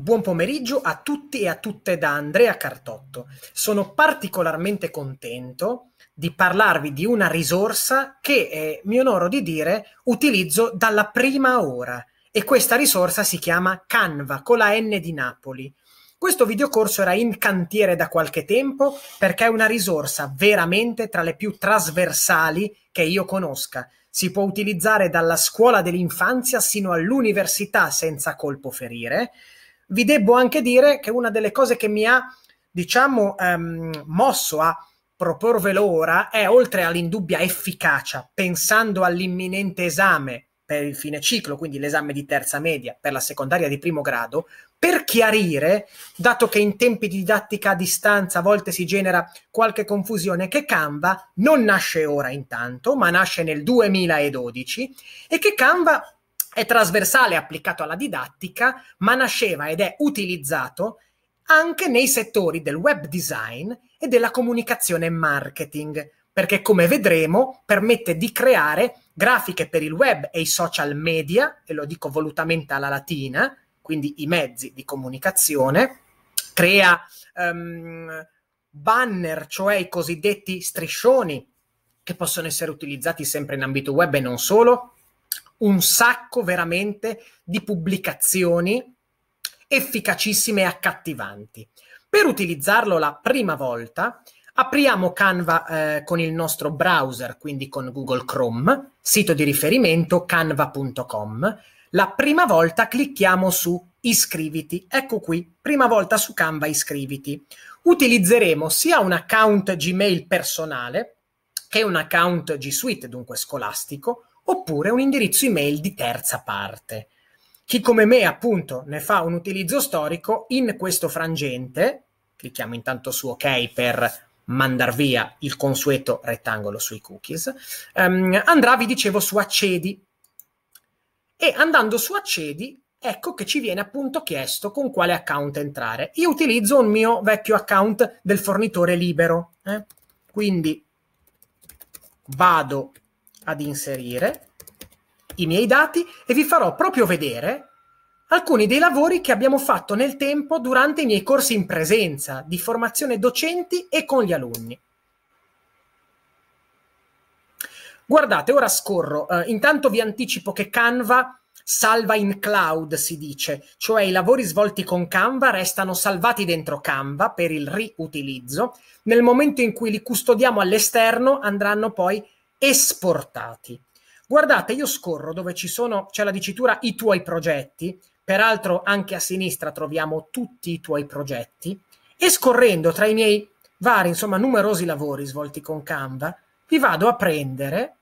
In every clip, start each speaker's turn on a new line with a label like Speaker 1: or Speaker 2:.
Speaker 1: Buon pomeriggio a tutti e a tutte da Andrea Cartotto. Sono particolarmente contento di parlarvi di una risorsa che eh, mi onoro di dire utilizzo dalla prima ora e questa risorsa si chiama Canva con la N di Napoli. Questo videocorso era in cantiere da qualche tempo perché è una risorsa veramente tra le più trasversali che io conosca. Si può utilizzare dalla scuola dell'infanzia sino all'università senza colpo ferire vi devo anche dire che una delle cose che mi ha, diciamo, ehm, mosso a proporvelo ora è, oltre all'indubbia efficacia, pensando all'imminente esame per il fine ciclo, quindi l'esame di terza media per la secondaria di primo grado, per chiarire, dato che in tempi di didattica a distanza a volte si genera qualche confusione, che Canva non nasce ora intanto, ma nasce nel 2012 e che Canva è trasversale applicato alla didattica, ma nasceva ed è utilizzato anche nei settori del web design e della comunicazione marketing, perché come vedremo permette di creare grafiche per il web e i social media, e lo dico volutamente alla latina, quindi i mezzi di comunicazione, crea um, banner, cioè i cosiddetti striscioni, che possono essere utilizzati sempre in ambito web e non solo, un sacco veramente di pubblicazioni efficacissime e accattivanti. Per utilizzarlo la prima volta, apriamo Canva eh, con il nostro browser, quindi con Google Chrome, sito di riferimento canva.com. La prima volta clicchiamo su iscriviti. Ecco qui, prima volta su Canva iscriviti. Utilizzeremo sia un account Gmail personale che un account G Suite, dunque scolastico, oppure un indirizzo email di terza parte. Chi come me appunto ne fa un utilizzo storico in questo frangente, clicchiamo intanto su ok per mandar via il consueto rettangolo sui cookies, um, andrà, vi dicevo, su accedi. E andando su accedi, ecco che ci viene appunto chiesto con quale account entrare. Io utilizzo un mio vecchio account del fornitore libero, eh? quindi vado ad inserire i miei dati e vi farò proprio vedere alcuni dei lavori che abbiamo fatto nel tempo durante i miei corsi in presenza di formazione docenti e con gli alunni. Guardate, ora scorro. Eh, intanto vi anticipo che Canva salva in cloud, si dice, cioè i lavori svolti con Canva restano salvati dentro Canva per il riutilizzo. Nel momento in cui li custodiamo all'esterno andranno poi esportati. Guardate, io scorro dove ci sono, c'è la dicitura i tuoi progetti, peraltro anche a sinistra troviamo tutti i tuoi progetti, e scorrendo tra i miei vari, insomma, numerosi lavori svolti con Canva, vi vado a prendere,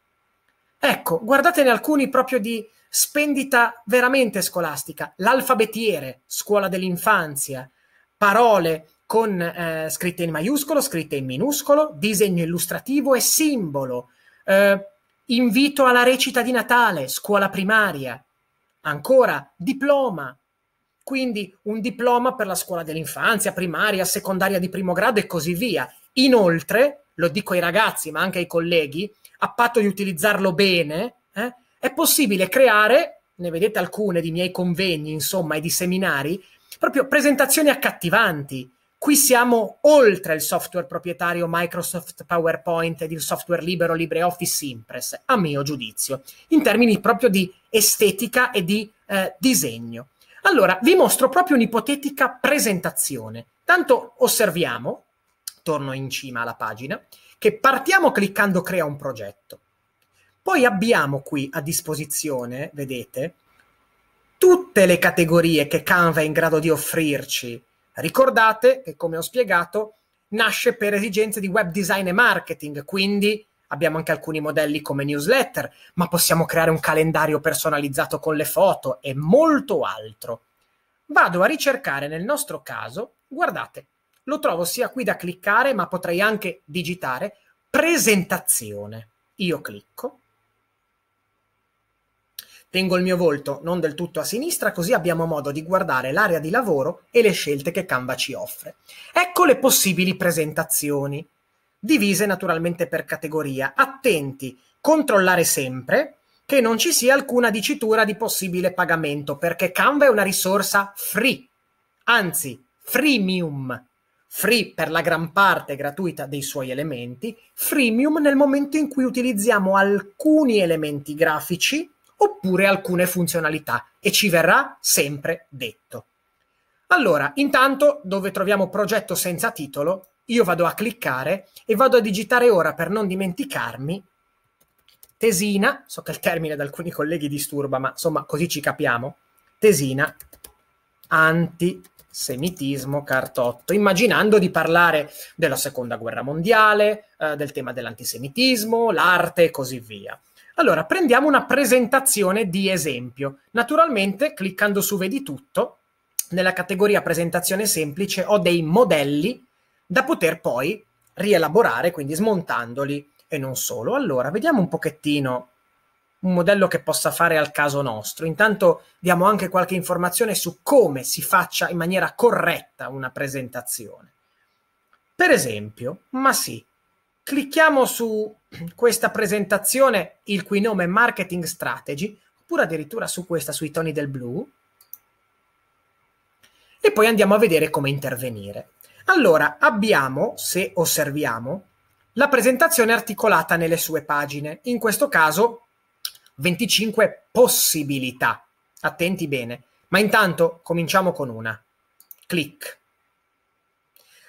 Speaker 1: ecco, guardatene alcuni proprio di spendita veramente scolastica, l'alfabetiere, scuola dell'infanzia, parole con eh, scritte in maiuscolo, scritte in minuscolo, disegno illustrativo e simbolo, eh, invito alla recita di Natale, scuola primaria, ancora diploma, quindi un diploma per la scuola dell'infanzia, primaria, secondaria di primo grado e così via. Inoltre, lo dico ai ragazzi ma anche ai colleghi, a patto di utilizzarlo bene, eh, è possibile creare, ne vedete alcune di miei convegni, insomma, e di seminari, proprio presentazioni accattivanti, Qui siamo oltre il software proprietario Microsoft PowerPoint ed il software libero LibreOffice Impress, a mio giudizio, in termini proprio di estetica e di eh, disegno. Allora, vi mostro proprio un'ipotetica presentazione. Tanto osserviamo, torno in cima alla pagina, che partiamo cliccando crea un progetto. Poi abbiamo qui a disposizione, vedete, tutte le categorie che Canva è in grado di offrirci Ricordate che, come ho spiegato, nasce per esigenze di web design e marketing, quindi abbiamo anche alcuni modelli come newsletter, ma possiamo creare un calendario personalizzato con le foto e molto altro. Vado a ricercare nel nostro caso, guardate, lo trovo sia qui da cliccare, ma potrei anche digitare presentazione. Io clicco Tengo il mio volto non del tutto a sinistra, così abbiamo modo di guardare l'area di lavoro e le scelte che Canva ci offre. Ecco le possibili presentazioni, divise naturalmente per categoria. Attenti, controllare sempre che non ci sia alcuna dicitura di possibile pagamento, perché Canva è una risorsa free, anzi freemium free per la gran parte gratuita dei suoi elementi, freemium nel momento in cui utilizziamo alcuni elementi grafici oppure alcune funzionalità e ci verrà sempre detto. Allora, intanto dove troviamo progetto senza titolo, io vado a cliccare e vado a digitare ora per non dimenticarmi tesina, so che il termine da alcuni colleghi disturba, ma insomma così ci capiamo, tesina antisemitismo cartotto, immaginando di parlare della seconda guerra mondiale, eh, del tema dell'antisemitismo, l'arte e così via. Allora, prendiamo una presentazione di esempio. Naturalmente, cliccando su Vedi tutto, nella categoria presentazione semplice ho dei modelli da poter poi rielaborare, quindi smontandoli e non solo. Allora, vediamo un pochettino un modello che possa fare al caso nostro. Intanto diamo anche qualche informazione su come si faccia in maniera corretta una presentazione. Per esempio, ma sì, Clicchiamo su questa presentazione, il cui nome è Marketing Strategy, oppure addirittura su questa, sui toni del blu, e poi andiamo a vedere come intervenire. Allora, abbiamo, se osserviamo, la presentazione articolata nelle sue pagine, in questo caso 25 possibilità. Attenti bene, ma intanto cominciamo con una. Clic.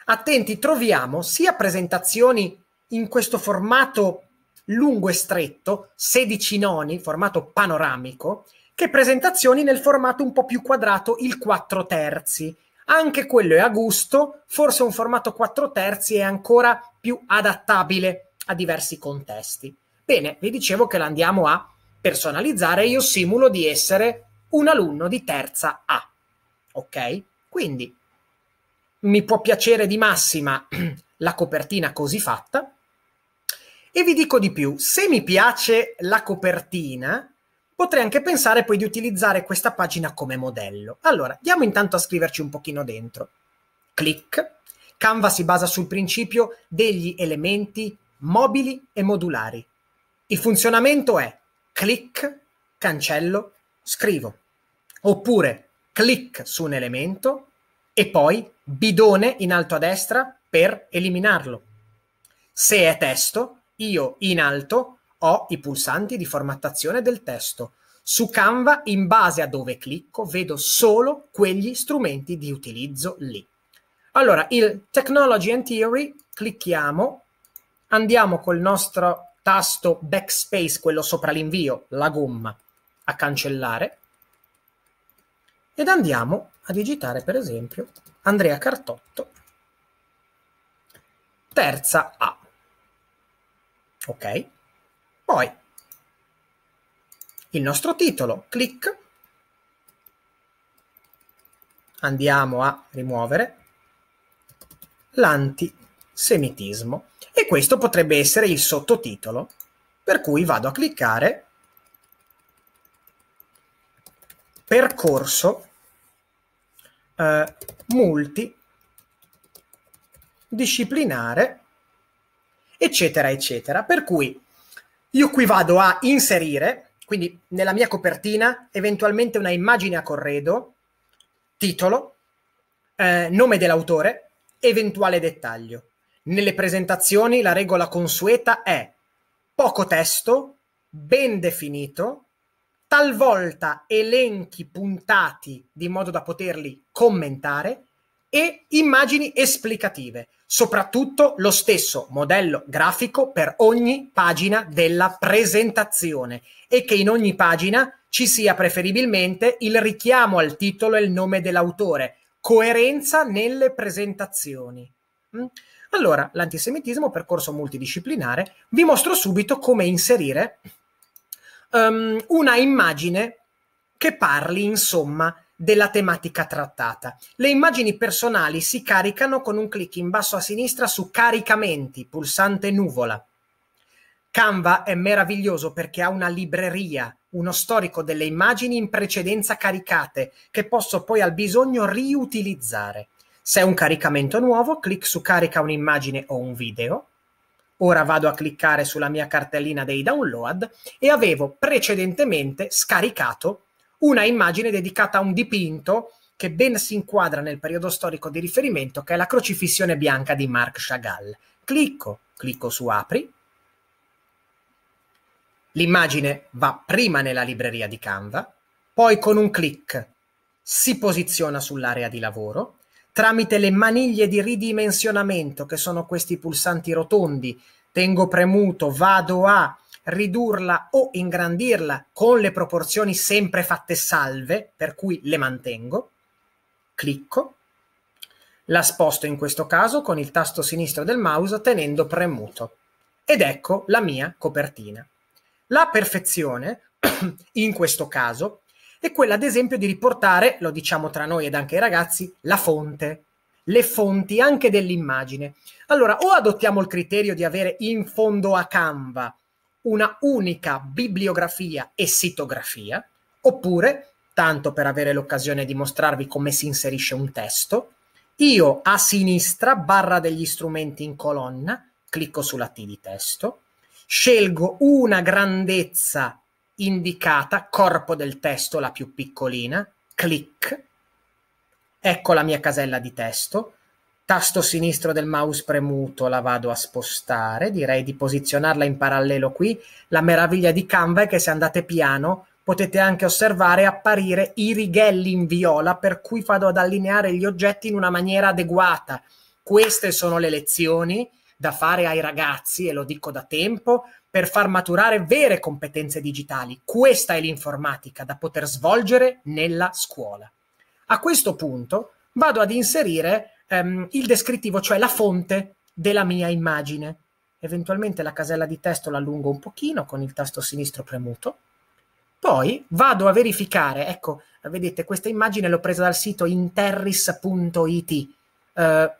Speaker 1: Attenti, troviamo sia presentazioni in questo formato lungo e stretto, 16 noni, formato panoramico, che presentazioni nel formato un po' più quadrato, il 4 terzi. Anche quello è a gusto, forse un formato 4 terzi è ancora più adattabile a diversi contesti. Bene, vi dicevo che l'andiamo a personalizzare io simulo di essere un alunno di terza A. Ok? Quindi mi può piacere di massima la copertina così fatta, e vi dico di più, se mi piace la copertina, potrei anche pensare poi di utilizzare questa pagina come modello. Allora, andiamo intanto a scriverci un pochino dentro. Clic. Canva si basa sul principio degli elementi mobili e modulari. Il funzionamento è clic, cancello, scrivo. Oppure clic su un elemento e poi bidone in alto a destra per eliminarlo. Se è testo, io in alto ho i pulsanti di formattazione del testo. Su Canva, in base a dove clicco, vedo solo quegli strumenti di utilizzo lì. Allora, il Technology and Theory, clicchiamo, andiamo col nostro tasto backspace, quello sopra l'invio, la gomma, a cancellare ed andiamo a digitare, per esempio, Andrea Cartotto, terza A ok? Poi il nostro titolo, clic, andiamo a rimuovere l'antisemitismo e questo potrebbe essere il sottotitolo per cui vado a cliccare percorso eh, multidisciplinare eccetera, eccetera. Per cui io qui vado a inserire, quindi nella mia copertina, eventualmente una immagine a corredo, titolo, eh, nome dell'autore, eventuale dettaglio. Nelle presentazioni la regola consueta è poco testo, ben definito, talvolta elenchi puntati di modo da poterli commentare e immagini esplicative. Soprattutto lo stesso modello grafico per ogni pagina della presentazione e che in ogni pagina ci sia preferibilmente il richiamo al titolo e il nome dell'autore, coerenza nelle presentazioni. Mm? Allora, l'antisemitismo, percorso multidisciplinare, vi mostro subito come inserire um, una immagine che parli, insomma, della tematica trattata. Le immagini personali si caricano con un clic in basso a sinistra su Caricamenti, pulsante nuvola. Canva è meraviglioso perché ha una libreria, uno storico delle immagini in precedenza caricate che posso poi al bisogno riutilizzare. Se è un caricamento nuovo, clic su carica un'immagine o un video. Ora vado a cliccare sulla mia cartellina dei download e avevo precedentemente scaricato una immagine dedicata a un dipinto che ben si inquadra nel periodo storico di riferimento che è la crocifissione bianca di Marc Chagall. Clicco, clicco su apri. L'immagine va prima nella libreria di Canva, poi con un clic si posiziona sull'area di lavoro tramite le maniglie di ridimensionamento che sono questi pulsanti rotondi. Tengo premuto, vado a ridurla o ingrandirla con le proporzioni sempre fatte salve, per cui le mantengo, clicco, la sposto in questo caso con il tasto sinistro del mouse tenendo premuto ed ecco la mia copertina. La perfezione, in questo caso, è quella ad esempio di riportare, lo diciamo tra noi ed anche i ragazzi, la fonte, le fonti anche dell'immagine. Allora, o adottiamo il criterio di avere in fondo a Canva una unica bibliografia e sitografia, oppure, tanto per avere l'occasione di mostrarvi come si inserisce un testo, io a sinistra, barra degli strumenti in colonna, clicco sulla T di testo, scelgo una grandezza indicata, corpo del testo, la più piccolina, clic, ecco la mia casella di testo, tasto sinistro del mouse premuto la vado a spostare, direi di posizionarla in parallelo qui. La meraviglia di Canva è che se andate piano potete anche osservare apparire i righelli in viola per cui vado ad allineare gli oggetti in una maniera adeguata. Queste sono le lezioni da fare ai ragazzi, e lo dico da tempo, per far maturare vere competenze digitali. Questa è l'informatica da poter svolgere nella scuola. A questo punto vado ad inserire ehm, il descrittivo, cioè la fonte della mia immagine. Eventualmente la casella di testo la allungo un pochino con il tasto sinistro premuto. Poi vado a verificare, ecco, vedete, questa immagine l'ho presa dal sito interris.it. Eh,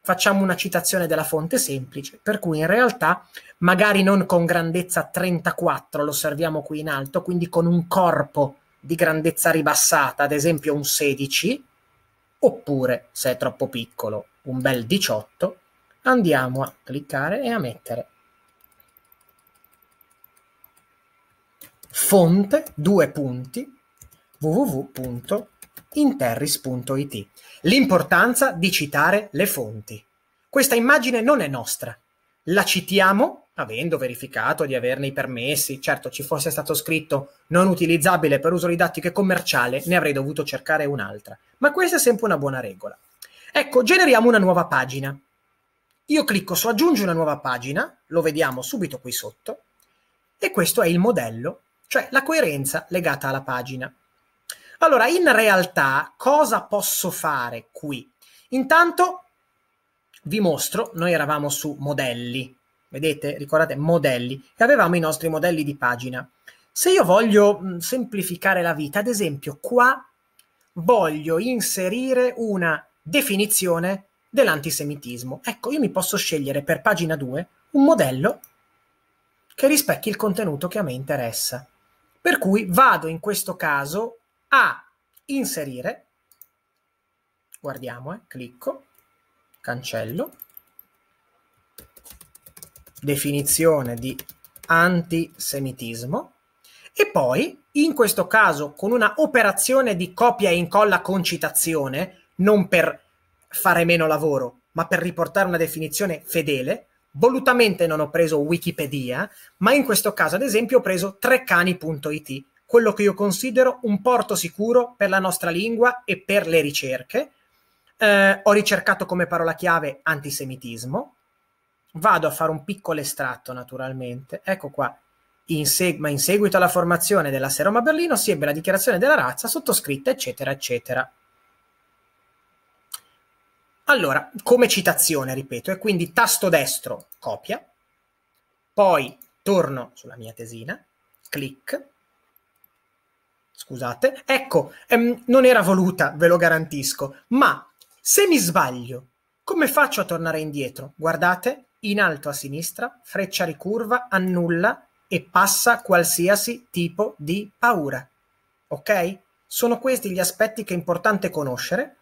Speaker 1: facciamo una citazione della fonte semplice, per cui in realtà magari non con grandezza 34, lo osserviamo qui in alto, quindi con un corpo di grandezza ribassata, ad esempio un 16, oppure se è troppo piccolo, un bel 18, andiamo a cliccare e a mettere fonte, due punti, www.interris.it. L'importanza di citare le fonti. Questa immagine non è nostra, la citiamo avendo verificato di averne i permessi, certo ci fosse stato scritto non utilizzabile per uso didattico e commerciale, ne avrei dovuto cercare un'altra. Ma questa è sempre una buona regola. Ecco, generiamo una nuova pagina. Io clicco su aggiungi una nuova pagina, lo vediamo subito qui sotto, e questo è il modello, cioè la coerenza legata alla pagina. Allora, in realtà cosa posso fare qui? Intanto vi mostro, noi eravamo su modelli, vedete, ricordate, modelli, e avevamo i nostri modelli di pagina. Se io voglio mh, mm, semplificare la vita, ad esempio qua voglio inserire una definizione dell'antisemitismo. Ecco, io mi posso scegliere per pagina 2 un modello che rispecchi il contenuto che a me interessa. Per cui vado in questo caso a inserire, guardiamo, eh, clicco, cancello, definizione di antisemitismo e poi, in questo caso, con una operazione di copia e incolla con citazione, non per fare meno lavoro, ma per riportare una definizione fedele, volutamente non ho preso Wikipedia, ma in questo caso, ad esempio, ho preso trecani.it, quello che io considero un porto sicuro per la nostra lingua e per le ricerche. Eh, ho ricercato come parola chiave antisemitismo, vado a fare un piccolo estratto naturalmente, ecco qua, in seg- ma in seguito alla formazione della Seroma Berlino si ebbe la dichiarazione della razza sottoscritta eccetera eccetera. Allora, come citazione, ripeto, e quindi tasto destro copia, poi torno sulla mia tesina, clic, scusate, ecco, ehm, non era voluta, ve lo garantisco, ma se mi sbaglio, come faccio a tornare indietro? Guardate, in alto a sinistra, freccia ricurva, annulla e passa qualsiasi tipo di paura. Ok? Sono questi gli aspetti che è importante conoscere.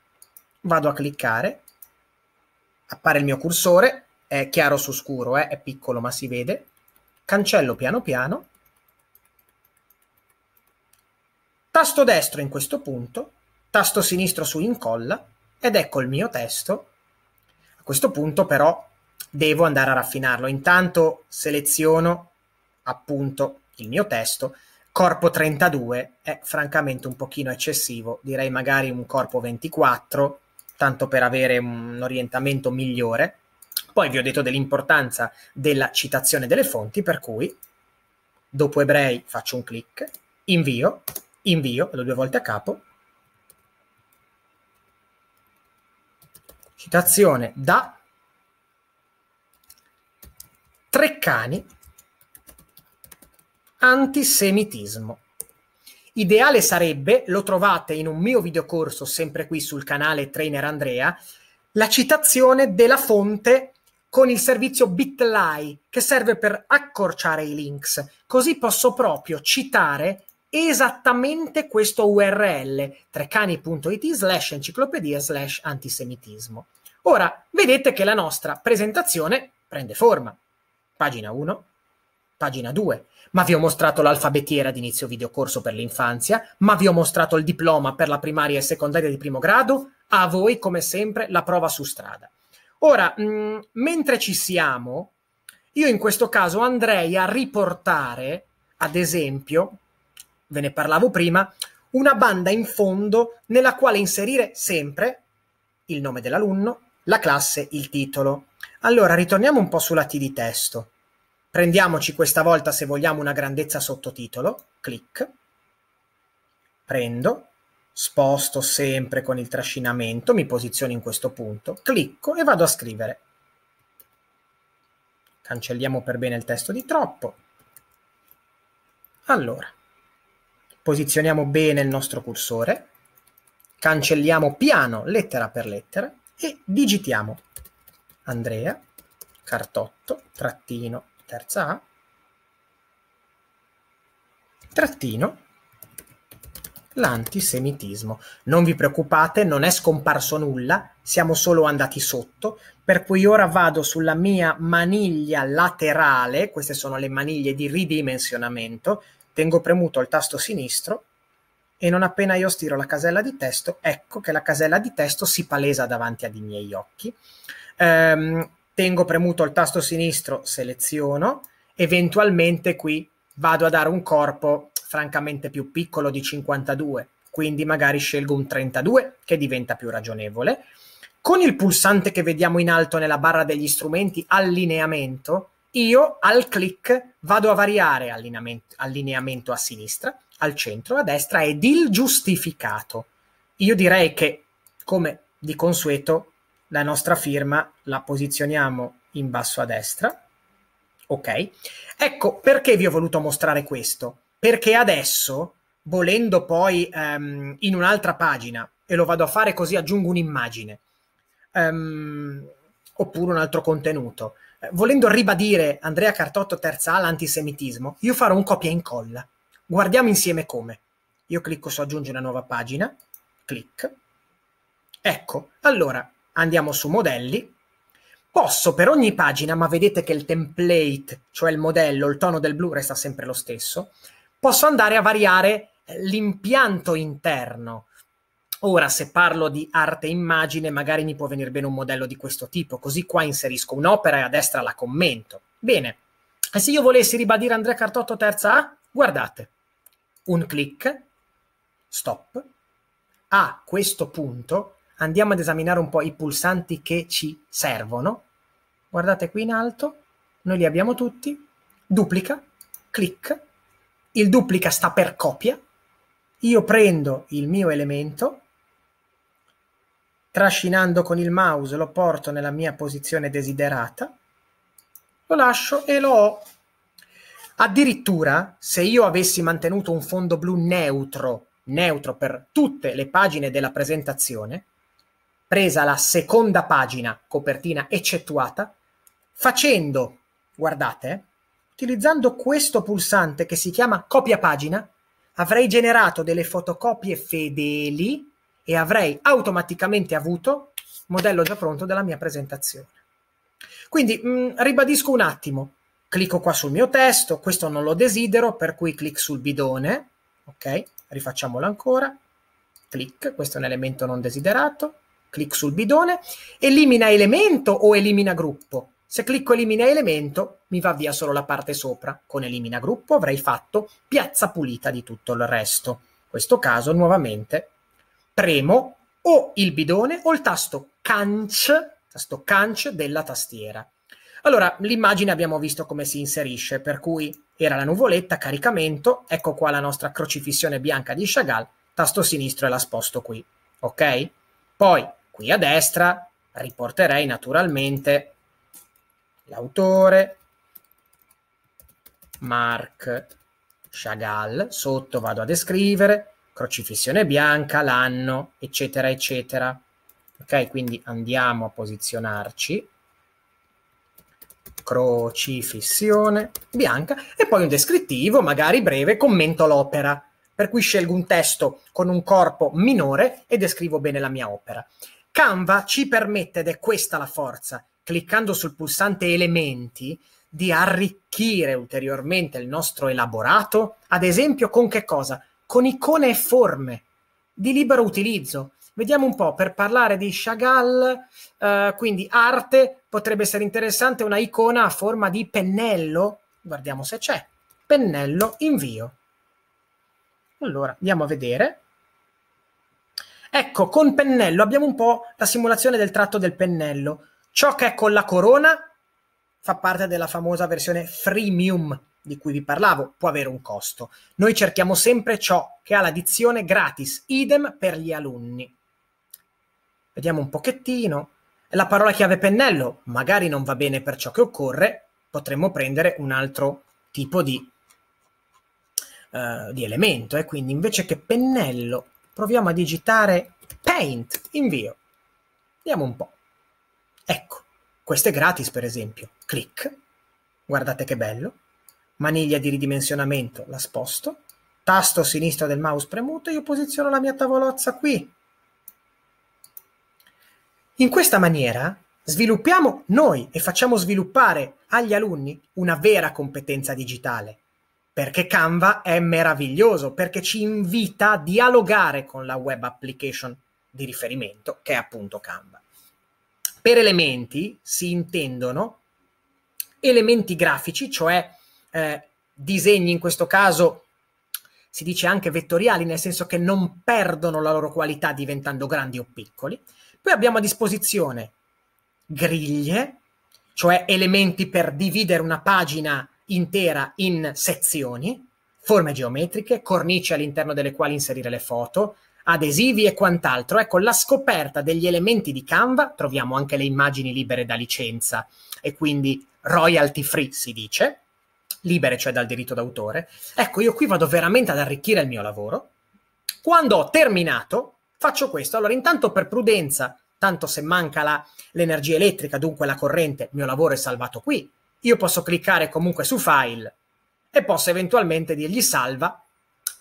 Speaker 1: Vado a cliccare, appare il mio cursore, è chiaro su scuro, eh? è piccolo ma si vede. Cancello piano piano. Tasto destro in questo punto, tasto sinistro su incolla ed ecco il mio testo. A questo punto però devo andare a raffinarlo. Intanto seleziono appunto il mio testo. Corpo 32 è francamente un pochino eccessivo, direi magari un corpo 24, tanto per avere un orientamento migliore. Poi vi ho detto dell'importanza della citazione delle fonti, per cui dopo ebrei faccio un clic, invio, invio, vado due volte a capo, citazione da Treccani, antisemitismo. Ideale sarebbe, lo trovate in un mio videocorso sempre qui sul canale Trainer Andrea, la citazione della fonte con il servizio Bitly che serve per accorciare i links. Così posso proprio citare esattamente questo URL trecani.it slash enciclopedia slash antisemitismo. Ora vedete che la nostra presentazione prende forma pagina 1, pagina 2. Ma vi ho mostrato l'alfabetiera d'inizio inizio videocorso per l'infanzia, ma vi ho mostrato il diploma per la primaria e secondaria di primo grado, a voi come sempre la prova su strada. Ora, mh, mm, mentre ci siamo, io in questo caso andrei a riportare, ad esempio, ve ne parlavo prima, una banda in fondo nella quale inserire sempre il nome dell'alunno, la classe il titolo. Allora ritorniamo un po' sulla T di testo. Prendiamoci questa volta se vogliamo una grandezza sottotitolo, clic, prendo, sposto sempre con il trascinamento, mi posiziono in questo punto, clicco e vado a scrivere. Cancelliamo per bene il testo di troppo. Allora, posizioniamo bene il nostro cursore, cancelliamo piano lettera per lettera, e digitiamo Andrea Cartotto trattino terza A trattino l'antisemitismo. Non vi preoccupate, non è scomparso nulla, siamo solo andati sotto, per cui ora vado sulla mia maniglia laterale, queste sono le maniglie di ridimensionamento, tengo premuto il tasto sinistro e non appena io stiro la casella di testo, ecco che la casella di testo si palesa davanti ai miei occhi. Ehm, tengo premuto il tasto sinistro, seleziono, eventualmente qui vado a dare un corpo francamente più piccolo di 52, quindi magari scelgo un 32 che diventa più ragionevole. Con il pulsante che vediamo in alto nella barra degli strumenti, allineamento, io al clic vado a variare allineamento, allineamento a sinistra al centro, a destra ed il giustificato. Io direi che, come di consueto, la nostra firma la posizioniamo in basso a destra. Ok? Ecco perché vi ho voluto mostrare questo. Perché adesso, volendo poi um, in un'altra pagina, e lo vado a fare così aggiungo un'immagine, um, oppure un altro contenuto, volendo ribadire Andrea Cartotto terza all'antisemitismo, io farò un copia e incolla Guardiamo insieme come. Io clicco su aggiungi una nuova pagina, clic. Ecco, allora andiamo su modelli. Posso per ogni pagina, ma vedete che il template, cioè il modello, il tono del blu resta sempre lo stesso, posso andare a variare eh, l'impianto interno. Ora, se parlo di arte e immagine, magari mi può venire bene un modello di questo tipo, così qua inserisco un'opera e a destra la commento. Bene, e se io volessi ribadire Andrea Cartotto terza A, guardate, un clic, stop. A questo punto andiamo ad esaminare un po' i pulsanti che ci servono. Guardate qui in alto, noi li abbiamo tutti. Duplica, clic. Il duplica sta per copia. Io prendo il mio elemento, trascinando con il mouse lo porto nella mia posizione desiderata, lo lascio e lo ho Addirittura, se io avessi mantenuto un fondo blu neutro, neutro per tutte le pagine della presentazione, presa la seconda pagina, copertina eccettuata, facendo, guardate, eh, utilizzando questo pulsante che si chiama copia pagina, avrei generato delle fotocopie fedeli e avrei automaticamente avuto modello già pronto della mia presentazione. Quindi mh, mm, ribadisco un attimo, clicco qua sul mio testo, questo non lo desidero, per cui clic sul bidone, ok? Rifacciamolo ancora, clic, questo è un elemento non desiderato, clic sul bidone, elimina elemento o elimina gruppo? Se clicco elimina elemento, mi va via solo la parte sopra. Con elimina gruppo avrei fatto piazza pulita di tutto il resto. In questo caso, nuovamente, premo o il bidone o il tasto canc, tasto canc della tastiera. Allora, l'immagine abbiamo visto come si inserisce, per cui era la nuvoletta, caricamento, ecco qua la nostra crocifissione bianca di Chagall, tasto sinistro e la sposto qui, ok? Poi, qui a destra, riporterei naturalmente l'autore, Marc Chagall, sotto vado a descrivere, crocifissione bianca, l'anno, eccetera, eccetera. Ok, quindi andiamo a posizionarci crocifissione bianca e poi un descrittivo, magari breve, commento l'opera, per cui scelgo un testo con un corpo minore e descrivo bene la mia opera. Canva ci permette, ed è questa la forza, cliccando sul pulsante elementi, di arricchire ulteriormente il nostro elaborato, ad esempio con che cosa? Con icone e forme di libero utilizzo. Vediamo un po', per parlare di Chagall, eh, quindi arte, potrebbe essere interessante una icona a forma di pennello, guardiamo se c'è, pennello invio. Allora, andiamo a vedere. Ecco, con pennello abbiamo un po' la simulazione del tratto del pennello. Ciò che è con la corona fa parte della famosa versione freemium di cui vi parlavo, può avere un costo. Noi cerchiamo sempre ciò che ha l'addizione gratis, idem per gli alunni. Vediamo un pochettino. La parola chiave pennello magari non va bene per ciò che occorre, potremmo prendere un altro tipo di, uh, di elemento. E eh? quindi invece che pennello proviamo a digitare paint, invio. Vediamo un po'. Ecco, questo è gratis per esempio. Clic, guardate che bello. Maniglia di ridimensionamento, la sposto. Tasto sinistro del mouse premuto, io posiziono la mia tavolozza qui in questa maniera sviluppiamo noi e facciamo sviluppare agli alunni una vera competenza digitale. Perché Canva è meraviglioso, perché ci invita a dialogare con la web application di riferimento, che è appunto Canva. Per elementi si intendono elementi grafici, cioè eh, disegni in questo caso si dice anche vettoriali, nel senso che non perdono la loro qualità diventando grandi o piccoli, poi abbiamo a disposizione griglie, cioè elementi per dividere una pagina intera in sezioni, forme geometriche, cornici all'interno delle quali inserire le foto, adesivi e quant'altro. Ecco, la scoperta degli elementi di Canva, troviamo anche le immagini libere da licenza e quindi royalty free si dice, libere cioè dal diritto d'autore. Ecco, io qui vado veramente ad arricchire il mio lavoro. Quando ho terminato, faccio questo. Allora, intanto per prudenza, tanto se manca la, l'energia elettrica, dunque la corrente, il mio lavoro è salvato qui. Io posso cliccare comunque su file e posso eventualmente dirgli salva,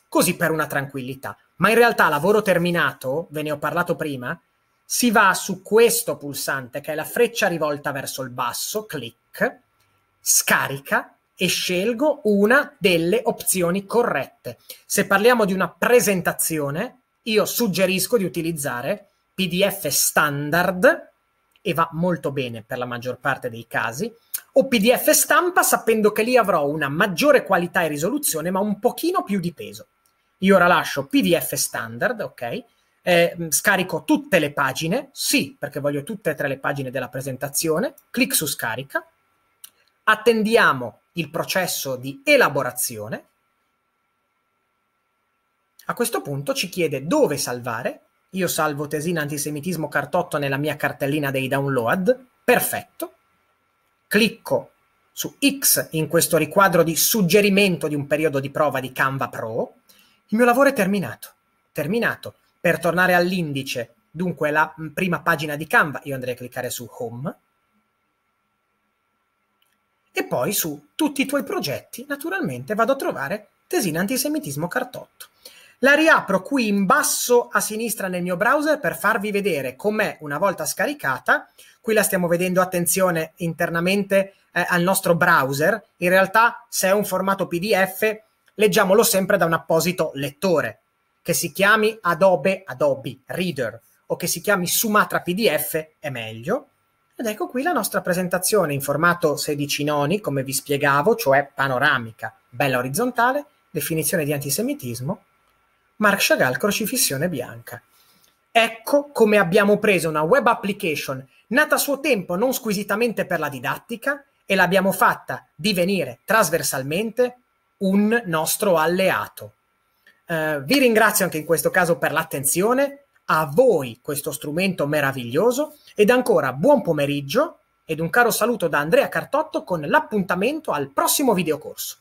Speaker 1: così per una tranquillità. Ma in realtà lavoro terminato, ve ne ho parlato prima, si va su questo pulsante che è la freccia rivolta verso il basso, clic, scarica e scelgo una delle opzioni corrette. Se parliamo di una presentazione, io suggerisco di utilizzare PDF standard e va molto bene per la maggior parte dei casi, o PDF stampa sapendo che lì avrò una maggiore qualità e risoluzione ma un pochino più di peso. Io ora lascio PDF standard, ok? Eh, mm, scarico tutte le pagine, sì, perché voglio tutte e tre le pagine della presentazione, clic su scarica, attendiamo il processo di elaborazione a questo punto ci chiede dove salvare. Io salvo tesina antisemitismo cartotto nella mia cartellina dei download. Perfetto. Clicco su X in questo riquadro di suggerimento di un periodo di prova di Canva Pro. Il mio lavoro è terminato. Terminato. Per tornare all'indice, dunque la prima pagina di Canva, io andrei a cliccare su Home e poi su tutti i tuoi progetti naturalmente vado a trovare tesina antisemitismo cartotto. La riapro qui in basso a sinistra nel mio browser per farvi vedere com'è una volta scaricata. Qui la stiamo vedendo, attenzione, internamente eh, al nostro browser. In realtà, se è un formato PDF, leggiamolo sempre da un apposito lettore, che si chiami Adobe Adobe Reader o che si chiami Sumatra PDF è meglio. Ed ecco qui la nostra presentazione in formato 16 noni, come vi spiegavo, cioè panoramica, bella orizzontale, definizione di antisemitismo Marc Chagall Crocifissione Bianca. Ecco come abbiamo preso una web application nata a suo tempo non squisitamente per la didattica e l'abbiamo fatta divenire trasversalmente un nostro alleato. Eh, vi ringrazio anche in questo caso per l'attenzione, a voi questo strumento meraviglioso ed ancora buon pomeriggio ed un caro saluto da Andrea Cartotto con l'appuntamento al prossimo videocorso.